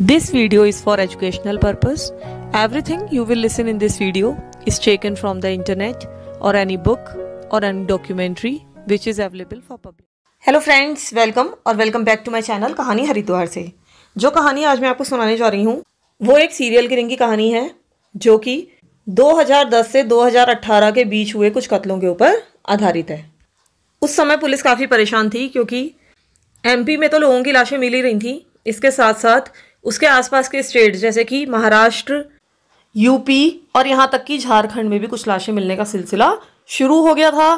This video is for educational purpose. Everything you will listen in this video is taken from the internet or any book or any documentary which is available for public. Hello friends, welcome or welcome back to my channel Kahani Haridwar se. Jo kahani aaj main aapko sunane ja rahi hu wo ek serial killing ki kahani hai jo ki 2010 से 2018 के बीच हुए कुछ कत्लों के ऊपर आधारित है उस समय पुलिस काफ़ी परेशान थी क्योंकि एमपी में तो लोगों की लाशें मिल ही रही थी इसके साथ साथ उसके आसपास के स्टेट जैसे कि महाराष्ट्र यूपी और यहाँ तक कि झारखंड में भी कुछ लाशें मिलने का सिलसिला शुरू हो गया था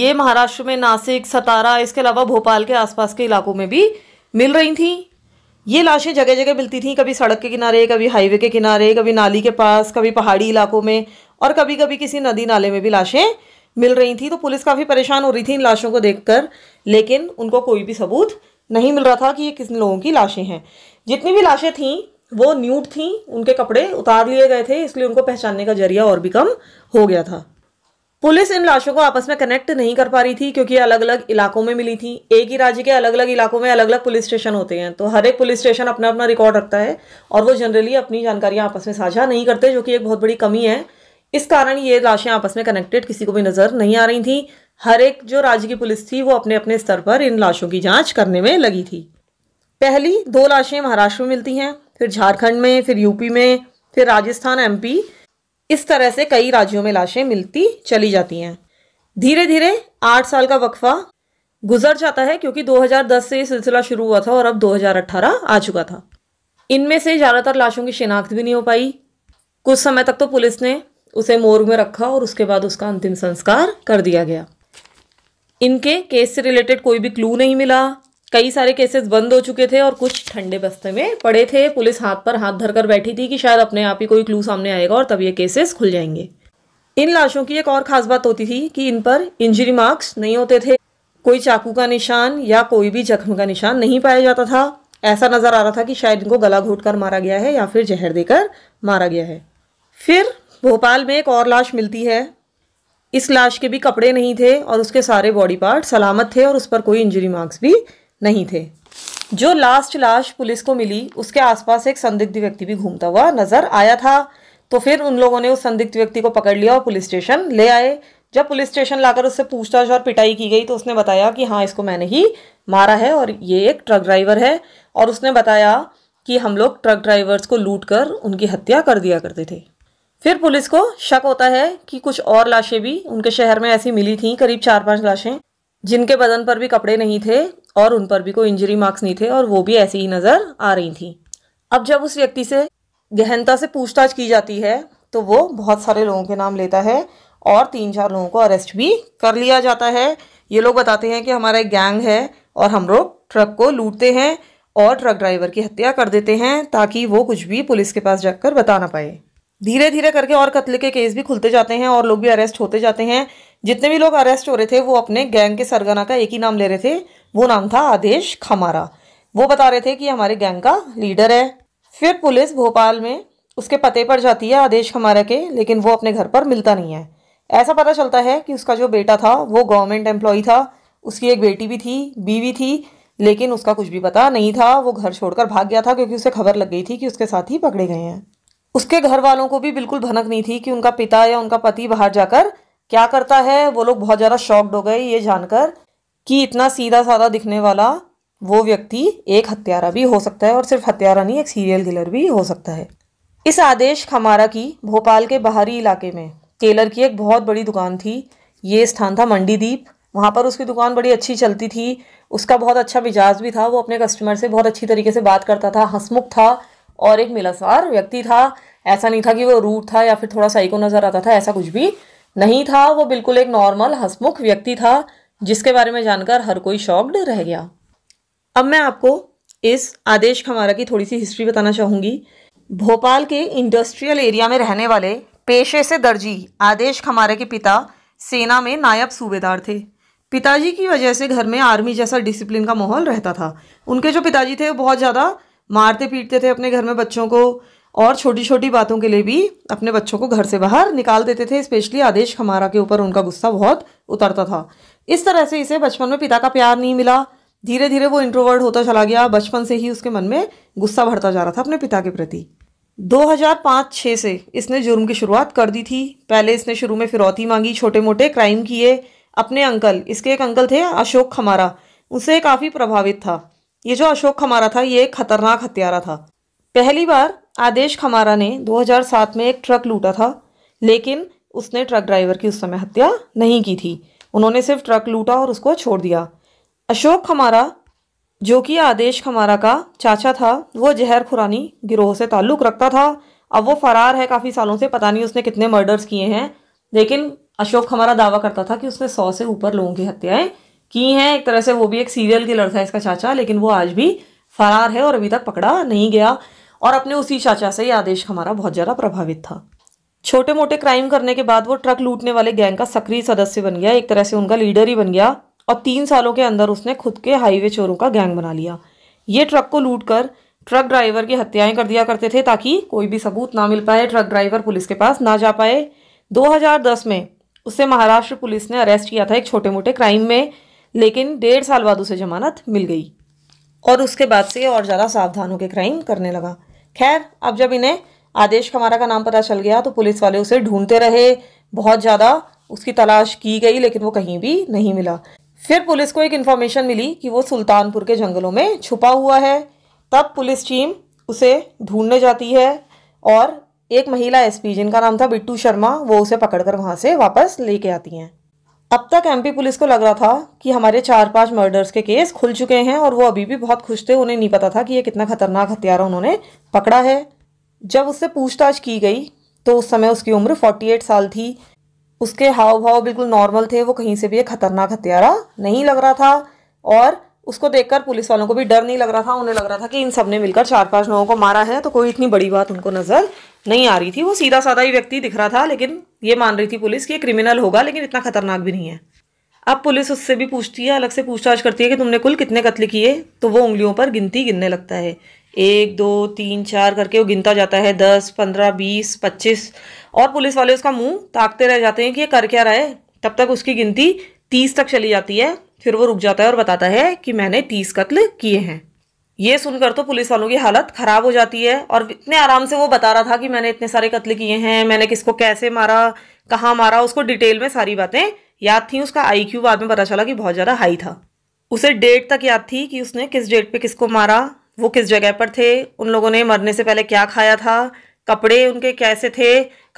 ये महाराष्ट्र में नासिक सतारा इसके अलावा भोपाल के आसपास के इलाकों में भी मिल रही थी ये लाशें जगह जगह मिलती थी कभी सड़क के किनारे कभी हाईवे के किनारे कभी नाली के पास कभी पहाड़ी इलाकों में और कभी कभी किसी नदी नाले में भी लाशें मिल रही थी तो पुलिस काफ़ी परेशान हो रही थी इन लाशों को देखकर लेकिन उनको कोई भी सबूत नहीं मिल रहा था कि ये किस लोगों की लाशें हैं जितनी भी लाशें थीं वो न्यूट थीं उनके कपड़े उतार लिए गए थे इसलिए उनको पहचानने का जरिया और भी कम हो गया था पुलिस इन लाशों को आपस में कनेक्ट नहीं कर पा रही थी क्योंकि अलग अलग इलाकों में मिली थी एक ही राज्य के अलग अलग इलाकों में अलग अलग पुलिस स्टेशन होते हैं तो हर एक पुलिस स्टेशन अपना अपना रिकॉर्ड रखता है और वो जनरली अपनी जानकारियां आपस में साझा नहीं करते जो कि एक बहुत बड़ी कमी है इस कारण ये लाशें आपस में कनेक्टेड किसी को भी नज़र नहीं आ रही थी हर एक जो राज्य की पुलिस थी वो अपने अपने स्तर पर इन लाशों की जांच करने में लगी थी पहली दो लाशें महाराष्ट्र में मिलती हैं फिर झारखंड में फिर यूपी में फिर राजस्थान एमपी इस तरह से कई राज्यों में लाशें मिलती चली जाती हैं धीरे धीरे आठ साल का वक्फा गुजर जाता है क्योंकि 2010 से ये सिलसिला शुरू हुआ था और अब 2018 आ चुका था इनमें से ज़्यादातर लाशों की शिनाख्त भी नहीं हो पाई कुछ समय तक तो पुलिस ने उसे मोर्ग में रखा और उसके बाद उसका अंतिम संस्कार कर दिया गया इनके केस से रिलेटेड कोई भी क्लू नहीं मिला कई सारे केसेस बंद हो चुके थे और कुछ ठंडे बस्ते में पड़े थे पुलिस हाथ पर हाथ धरकर बैठी थी कि शायद अपने आप ही कोई क्लू सामने आएगा और तब ये केसेस खुल जाएंगे इन लाशों की एक और खास बात होती थी कि इन पर इंजरी मार्क्स नहीं होते थे कोई चाकू का निशान या कोई भी जख्म का निशान नहीं पाया जाता था ऐसा नजर आ रहा था कि शायद इनको गला घोट कर मारा गया है या फिर जहर देकर मारा गया है फिर भोपाल में एक और लाश मिलती है इस लाश के भी कपड़े नहीं थे और उसके सारे बॉडी पार्ट सलामत थे और उस पर कोई इंजरी मार्क्स भी नहीं थे जो लास्ट लाश पुलिस को मिली उसके आसपास एक संदिग्ध व्यक्ति भी घूमता हुआ नजर आया था तो फिर उन लोगों ने उस संदिग्ध व्यक्ति को पकड़ लिया और पुलिस स्टेशन ले आए जब पुलिस स्टेशन लाकर उससे पूछताछ और पिटाई की गई तो उसने बताया कि हाँ इसको मैंने ही मारा है और ये एक ट्रक ड्राइवर है और उसने बताया कि हम लोग ट्रक ड्राइवर्स को लूट कर उनकी हत्या कर दिया करते थे फिर पुलिस को शक होता है कि कुछ और लाशें भी उनके शहर में ऐसी मिली थी करीब चार पांच लाशें जिनके बदन पर भी कपड़े नहीं थे और उन पर भी कोई इंजरी मार्क्स नहीं थे और वो भी ऐसी ही नज़र आ रही थी अब जब उस व्यक्ति से गहनता से पूछताछ की जाती है तो वो बहुत सारे लोगों के नाम लेता है और तीन चार लोगों को अरेस्ट भी कर लिया जाता है ये लोग बताते हैं कि हमारा एक गैंग है और हम लोग ट्रक को लूटते हैं और ट्रक ड्राइवर की हत्या कर देते हैं ताकि वो कुछ भी पुलिस के पास जाकर बता ना पाए धीरे धीरे करके और कत्ल के केस भी खुलते जाते हैं और लोग भी अरेस्ट होते जाते हैं जितने भी लोग अरेस्ट हो रहे थे वो अपने गैंग के सरगना का एक ही नाम ले रहे थे वो नाम था आदेश खमारा वो बता रहे थे कि हमारे गैंग का लीडर है फिर पुलिस भोपाल में उसके पते पर जाती है आदेश खमारा के लेकिन वो अपने घर पर मिलता नहीं है ऐसा पता चलता है कि उसका जो बेटा था वो गवर्नमेंट एम्प्लॉय था उसकी एक बेटी भी थी बीवी थी लेकिन उसका कुछ भी पता नहीं था वो घर छोड़कर भाग गया था क्योंकि उसे खबर लग गई थी कि उसके साथ ही पकड़े गए हैं उसके घर वालों को भी बिल्कुल भनक नहीं थी कि उनका पिता या उनका पति बाहर जाकर क्या करता है वो लोग बहुत ज़्यादा शॉक्ड हो गए ये जानकर कि इतना सीधा साधा दिखने वाला वो व्यक्ति एक हत्यारा भी हो सकता है और सिर्फ हत्यारा नहीं एक सीरियल किलर भी हो सकता है इस आदेश खमारा की भोपाल के बाहरी इलाके में टेलर की एक बहुत बड़ी दुकान थी ये स्थान था मंडीदीप वहाँ पर उसकी दुकान बड़ी अच्छी चलती थी उसका बहुत अच्छा मिजाज भी था वो अपने कस्टमर से बहुत अच्छी तरीके से बात करता था हंसमुख था और एक मिलासार व्यक्ति था ऐसा नहीं था कि वो रूट था या फिर थोड़ा साइको नज़र आता था ऐसा कुछ भी नहीं था वो बिल्कुल एक नॉर्मल हसमुख व्यक्ति था जिसके बारे में जानकर हर कोई शॉक्ड रह गया अब मैं आपको इस आदेश खमारा की थोड़ी सी हिस्ट्री बताना चाहूँगी भोपाल के इंडस्ट्रियल एरिया में रहने वाले पेशे से दर्जी आदेश खमारे के पिता सेना में नायब सूबेदार थे पिताजी की वजह से घर में आर्मी जैसा डिसिप्लिन का माहौल रहता था उनके जो पिताजी थे वो बहुत ज़्यादा मारते पीटते थे अपने घर में बच्चों को और छोटी छोटी बातों के लिए भी अपने बच्चों को घर से बाहर निकाल देते थे स्पेशली आदेश खमारा के ऊपर उनका गुस्सा बहुत उतरता था इस तरह से इसे बचपन में पिता का प्यार नहीं मिला धीरे धीरे वो इंट्रोवर्ड होता चला गया बचपन से ही उसके मन में गुस्सा भरता जा रहा था अपने पिता के प्रति 2005-6 से इसने जुर्म की शुरुआत कर दी थी पहले इसने शुरू में फिरौती मांगी छोटे मोटे क्राइम किए अपने अंकल इसके एक अंकल थे अशोक खमारा उसे काफ़ी प्रभावित था ये जो अशोक खमारा था ये एक खतरनाक हत्यारा था पहली बार आदेश खमारा ने 2007 में एक ट्रक लूटा था लेकिन उसने ट्रक ड्राइवर की उस समय हत्या नहीं की थी उन्होंने सिर्फ ट्रक लूटा और उसको छोड़ दिया अशोक खमारा जो कि आदेश खमारा का चाचा था वो जहर खुरानी गिरोह से ताल्लुक़ रखता था अब वो फरार है काफ़ी सालों से पता नहीं उसने कितने मर्डर्स किए हैं लेकिन अशोक खमारा दावा करता था कि उसने सौ से ऊपर लोगों की हत्याएं की हैं एक तरह से वो भी एक सीरियल किलर था इसका चाचा लेकिन वो आज भी फरार है और अभी तक पकड़ा नहीं गया और अपने उसी चाचा से ये आदेश हमारा बहुत ज़्यादा प्रभावित था छोटे मोटे क्राइम करने के बाद वो ट्रक लूटने वाले गैंग का सक्रिय सदस्य बन गया एक तरह से उनका लीडर ही बन गया और तीन सालों के अंदर उसने खुद के हाईवे चोरों का गैंग बना लिया ये ट्रक को लूट कर ट्रक ड्राइवर की हत्याएं कर दिया करते थे ताकि कोई भी सबूत ना मिल पाए ट्रक ड्राइवर पुलिस के पास ना जा पाए 2010 में उससे महाराष्ट्र पुलिस ने अरेस्ट किया था एक छोटे मोटे क्राइम में लेकिन डेढ़ साल बाद उसे जमानत मिल गई और उसके बाद से और ज़्यादा सावधान होकर क्राइम करने लगा खैर अब जब इन्हें आदेश खमारा का नाम पता चल गया तो पुलिस वाले उसे ढूंढते रहे बहुत ज़्यादा उसकी तलाश की गई लेकिन वो कहीं भी नहीं मिला फिर पुलिस को एक इन्फॉर्मेशन मिली कि वो सुल्तानपुर के जंगलों में छुपा हुआ है तब पुलिस टीम उसे ढूंढने जाती है और एक महिला एसपी जिनका नाम था बिट्टू शर्मा वो उसे पकड़कर वहाँ से वापस लेके आती हैं अब तक एमपी पुलिस को लग रहा था कि हमारे चार पांच मर्डर्स के केस खुल चुके हैं और वो अभी भी बहुत खुश थे उन्हें नहीं पता था कि ये कितना खतरनाक हथियारा उन्होंने पकड़ा है जब उससे पूछताछ की गई तो उस समय उसकी उम्र 48 साल थी उसके हाव भाव बिल्कुल नॉर्मल थे वो कहीं से भी एक खतरनाक हथियारा नहीं लग रहा था और उसको देखकर पुलिस वालों को भी डर नहीं लग रहा था उन्हें लग रहा था कि इन सब ने मिलकर चार पांच लोगों को मारा है तो कोई इतनी बड़ी बात उनको नज़र नहीं आ रही थी वो सीधा साधा ही व्यक्ति दिख रहा था लेकिन ये मान रही थी पुलिस कि ये क्रिमिनल होगा लेकिन इतना खतरनाक भी नहीं है अब पुलिस उससे भी पूछती है अलग से पूछताछ करती है कि तुमने कुल कितने कत्ल किए तो वो उंगलियों पर गिनती गिनने लगता है एक दो तीन चार करके वो गिनता जाता है दस पंद्रह बीस पच्चीस और पुलिस वाले उसका मुंह ताकते रह जाते हैं कि ये कर क्या रहा है तब तक उसकी गिनती तीस तक चली जाती है फिर वो रुक जाता है और बताता है कि मैंने तीस कत्ल किए हैं ये सुनकर तो पुलिस वालों की हालत ख़राब हो जाती है और इतने आराम से वो बता रहा था कि मैंने इतने सारे कत्ल किए हैं मैंने किसको कैसे मारा कहाँ मारा उसको डिटेल में सारी बातें याद थी उसका क्यू बाद में पता चला कि बहुत ज़्यादा हाई था उसे डेट तक याद थी कि उसने किस डेट पे किसको मारा वो किस जगह पर थे उन लोगों ने मरने से पहले क्या खाया था कपड़े उनके कैसे थे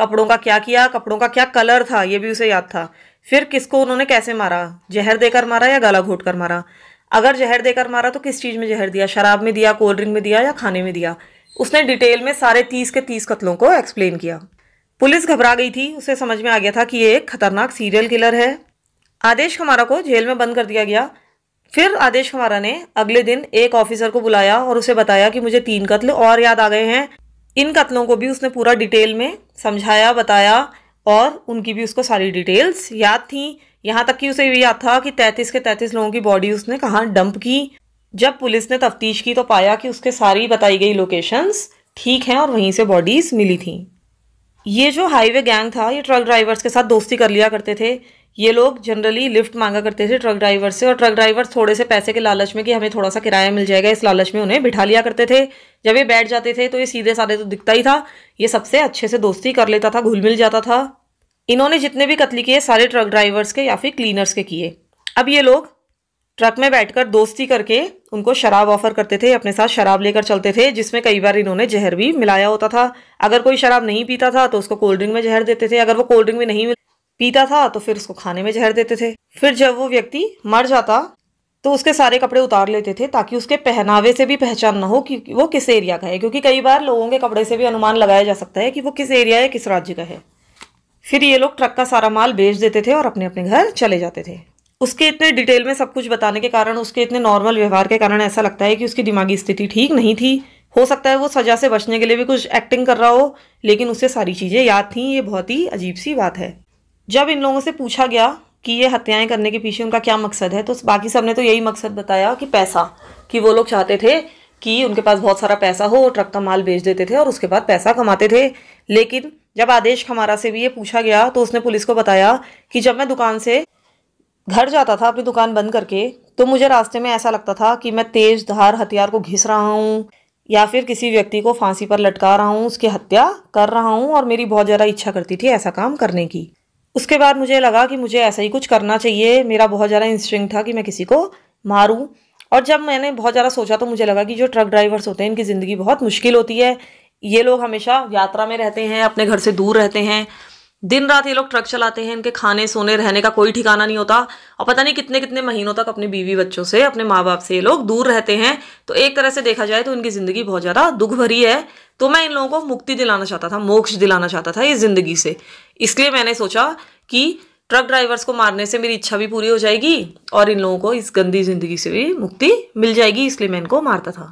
कपड़ों का क्या किया कपड़ों का क्या कलर था ये भी उसे याद था फिर किसको उन्होंने कैसे मारा जहर देकर मारा या गला घोट कर मारा अगर जहर देकर मारा तो किस चीज़ में जहर दिया शराब में दिया कोल्ड ड्रिंक में दिया या खाने में दिया उसने डिटेल में सारे तीस के तीस कत्लों को एक्सप्लेन किया पुलिस घबरा गई थी उसे समझ में आ गया था कि ये एक खतरनाक सीरियल किलर है आदेश खमारा को जेल में बंद कर दिया गया फिर आदेश खमारा ने अगले दिन एक ऑफिसर को बुलाया और उसे बताया कि मुझे तीन कत्ल और याद आ गए हैं इन कत्लों को भी उसने पूरा डिटेल में समझाया बताया और उनकी भी उसको सारी डिटेल्स याद थी यहाँ तक कि उसे याद था कि तैतीस के तैतीस लोगों की बॉडी उसने कहाँ डंप की जब पुलिस ने तफ्तीश की तो पाया कि उसके सारी बताई गई लोकेशंस ठीक हैं और वहीं से बॉडीज मिली थी ये जो हाईवे गैंग था ये ट्रक ड्राइवर्स के साथ दोस्ती कर लिया करते थे ये लोग जनरली लिफ्ट मांगा करते थे ट्रक ड्राइवर से और ट्रक ड्राइवर थोड़े से पैसे के लालच में कि हमें थोड़ा सा किराया मिल जाएगा इस लालच में उन्हें बिठा लिया करते थे जब ये बैठ जाते थे तो ये सीधे साधे तो दिखता ही था ये सबसे अच्छे से दोस्ती कर लेता था घुल मिल जाता था इन्होंने जितने भी कत्ल किए सारे ट्रक ड्राइवर्स के या फिर क्लीनर्स के किए अब ये लोग ट्रक में बैठकर दोस्ती करके उनको शराब ऑफर करते थे अपने साथ शराब लेकर चलते थे जिसमें कई बार इन्होंने जहर भी मिलाया होता था अगर कोई शराब नहीं पीता था तो उसको कोल्ड ड्रिंक में जहर देते थे अगर वो कोल्ड ड्रिंक में नहीं पीता था तो फिर उसको खाने में जहर देते थे फिर जब वो व्यक्ति मर जाता तो उसके सारे कपड़े उतार लेते थे ताकि उसके पहनावे से भी पहचान ना हो कि वो किस एरिया का है क्योंकि कई बार लोगों के कपड़े से भी अनुमान लगाया जा सकता है कि वो किस एरिया है किस राज्य का है फिर ये लोग ट्रक का सारा माल बेच देते थे और अपने अपने घर चले जाते थे उसके इतने डिटेल में सब कुछ बताने के कारण उसके इतने नॉर्मल व्यवहार के कारण ऐसा लगता है कि उसकी दिमागी स्थिति ठीक नहीं थी हो सकता है वो सजा से बचने के लिए भी कुछ एक्टिंग कर रहा हो लेकिन उसे सारी चीज़ें याद थीं ये बहुत ही अजीब सी बात है जब इन लोगों से पूछा गया कि ये हत्याएं करने के पीछे उनका क्या मकसद है तो बाकी सब ने तो यही मकसद बताया कि पैसा कि वो लोग चाहते थे कि उनके पास बहुत सारा पैसा हो ट्रक का माल बेच देते थे और उसके बाद पैसा कमाते थे लेकिन जब आदेश खमारा से भी ये पूछा गया तो उसने पुलिस को बताया कि जब मैं दुकान से घर जाता था अपनी दुकान बंद करके तो मुझे रास्ते में ऐसा लगता था कि मैं तेज धार हथियार को घिस रहा हूँ या फिर किसी व्यक्ति को फांसी पर लटका रहा हूँ उसकी हत्या कर रहा हूँ और मेरी बहुत ज़्यादा इच्छा करती थी ऐसा काम करने की उसके बाद मुझे लगा कि मुझे ऐसा ही कुछ करना चाहिए मेरा बहुत ज़्यादा इंस्टिंग था कि मैं किसी को मारूँ और जब मैंने बहुत ज़्यादा सोचा तो मुझे लगा कि जो ट्रक ड्राइवर्स होते हैं इनकी ज़िंदगी बहुत मुश्किल होती है ये लोग हमेशा यात्रा में रहते हैं अपने घर से दूर रहते हैं दिन रात ये लोग ट्रक चलाते हैं इनके खाने सोने रहने का कोई ठिकाना नहीं होता और पता नहीं कितने कितने महीनों तक अपने बीवी बच्चों से अपने माँ बाप से ये लोग दूर रहते हैं तो एक तरह से देखा जाए तो इनकी ज़िंदगी बहुत ज़्यादा दुख भरी है तो मैं इन लोगों को मुक्ति दिलाना चाहता था मोक्ष दिलाना चाहता था इस ज़िंदगी से इसलिए मैंने सोचा कि ट्रक ड्राइवर्स को मारने से मेरी इच्छा भी पूरी हो जाएगी और इन लोगों को इस गंदी ज़िंदगी से भी मुक्ति मिल जाएगी इसलिए मैं इनको मारता था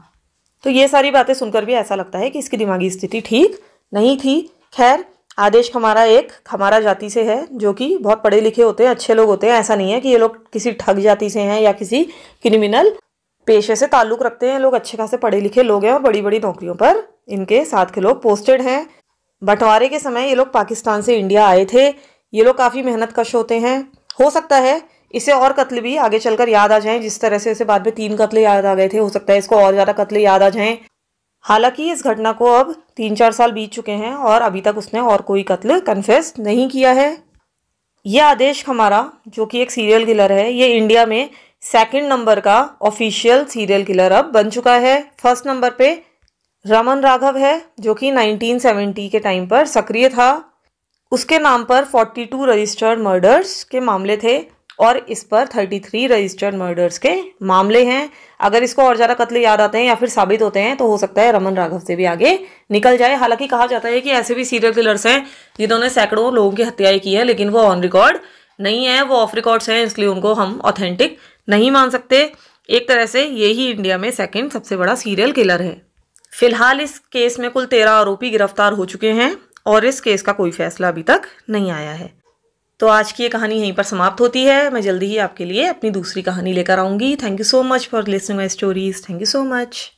तो ये सारी बातें सुनकर भी ऐसा लगता है कि इसकी दिमागी स्थिति ठीक नहीं थी खैर आदेश हमारा एक हमारा जाति से है जो कि बहुत पढ़े लिखे होते हैं अच्छे लोग होते हैं ऐसा नहीं है कि ये लोग किसी ठग जाति से हैं या किसी क्रिमिनल पेशे से ताल्लुक़ रखते हैं लोग अच्छे खासे पढ़े लिखे लोग हैं और बड़ी बड़ी नौकरियों पर इनके साथ के लोग पोस्टेड हैं बंटवारे के समय ये लोग पाकिस्तान से इंडिया आए थे ये लोग काफ़ी मेहनत कश होते हैं हो सकता है इसे और कत्ल भी आगे चलकर याद आ जाएं जिस तरह से इसे बाद में तीन कत्ल याद आ गए थे हो सकता है इसको और ज़्यादा कत्ल याद आ जाएं हालांकि इस घटना को अब तीन चार साल बीत चुके हैं और अभी तक उसने और कोई कत्ल कन्फेस नहीं किया है यह आदेश हमारा जो कि एक सीरियल किलर है ये इंडिया में सेकेंड नंबर का ऑफिशियल सीरियल किलर अब बन चुका है फर्स्ट नंबर पर रमन राघव है जो कि 1970 के टाइम पर सक्रिय था उसके नाम पर 42 रजिस्टर्ड मर्डर्स के मामले थे और इस पर 33 रजिस्टर्ड मर्डर्स के मामले हैं अगर इसको और ज़्यादा कत्ल याद आते हैं या फिर साबित होते हैं तो हो सकता है रमन राघव से भी आगे निकल जाए हालांकि कहा जाता है कि ऐसे भी सीरियल किलर्स हैं जिन्होंने सैकड़ों लोगों की हत्याएं की है लेकिन वो ऑन रिकॉर्ड नहीं है वो ऑफ रिकॉर्ड्स हैं इसलिए उनको हम ऑथेंटिक नहीं मान सकते एक तरह से यही इंडिया में सेकेंड सबसे बड़ा सीरियल किलर है फिलहाल इस केस में कुल तेरह आरोपी गिरफ्तार हो चुके हैं और इस केस का कोई फैसला अभी तक नहीं आया है तो आज की ये कहानी यहीं पर समाप्त होती है मैं जल्दी ही आपके लिए अपनी दूसरी कहानी लेकर आऊंगी thank you so much for listening my stories thank you so much